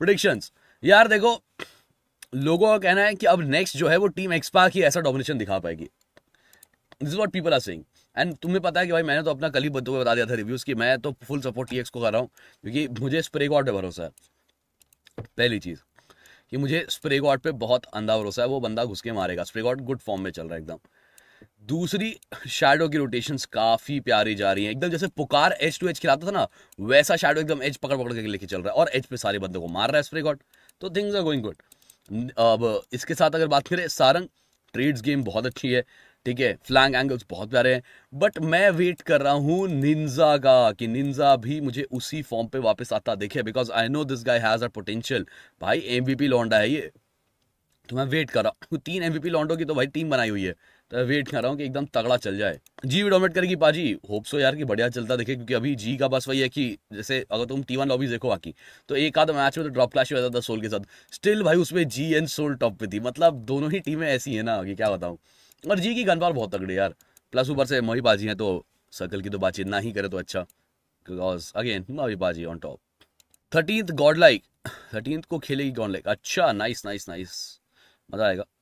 predictions यार देखो लोगों का कहना है कि अब नेक्स्ट जो है वो टीम एक्सपा की ऐसा डोमिनेशन दिखा पाएगी this what people are saying and तुम्हें पता है कि भाई मैंने तो अपना कल ही बंदों को बता दिया था रिव्यूज़ की मैं तो फुल सपोर्ट टी को कर रहा हूँ क्योंकि मुझे स्प्रे गॉड पे भरोसा है पहली चीज़ कि मुझे स्प्रे गॉड पे बहुत अंधा भरोसा है वो बंदा घुस के मारेगा स्प्रे गॉड गुड फॉर्म में चल रहा है एकदम दूसरी शैडो की रोटेशन काफ़ी प्यारी जा रही है एकदम जैसे पुकार एच टू एच खिलाता था ना वैसा शैडो एकदम एच पकड़ पकड़ के लेके चल रहा है और एच पे सारे बंदों को मार रहा है स्प्रे गॉड तो थिंग्स आर गोइंग गुड अब इसके साथ अगर बात करें सारंग ट्रेड्स गेम बहुत अच्छी है ठीक है फ्लैंग एंगल्स बहुत प्यारे हैं बट मैं वेट कर रहा हूँ निंजा का कि निंजा भी मुझे उसी फॉर्म पे वापस आता देखे because I know this guy has a potential भाई एम लौंडा है ये तो मैं वेट कर रहा हूँ तीन एम लॉन्डो की तो भाई टीम बनाई हुई है तो मैं वेट कर रहा हूँ कि एकदम तगड़ा चल जाए जी डोमेट करेगी पाजी होप सो तो यार कि बढ़िया चलता देखे क्योंकि अभी जी का बस वही है कि जैसे अगर तुम टी वन लॉबीज देखो बाकी तो एक आध मैच में तो ड्रॉप क्लैश हो था सोल के साथ स्टिल भाई उसमें जी एंड सोल टॉप पे थी मतलब दोनों ही टीमें ऐसी हैं ना कि क्या बताऊँ और जी की गनबार बहुत तगड़ी यार प्लस ऊपर से मोही बाजी हैं तो सर्कल की तो बातचीत ना ही करे तो अच्छा बिकॉज अगेन मोही बाजी on top thirteen god like thirteen को खेलेगी गॉड लाइक अच्छा नाइस नाइस नाइस 再来一个。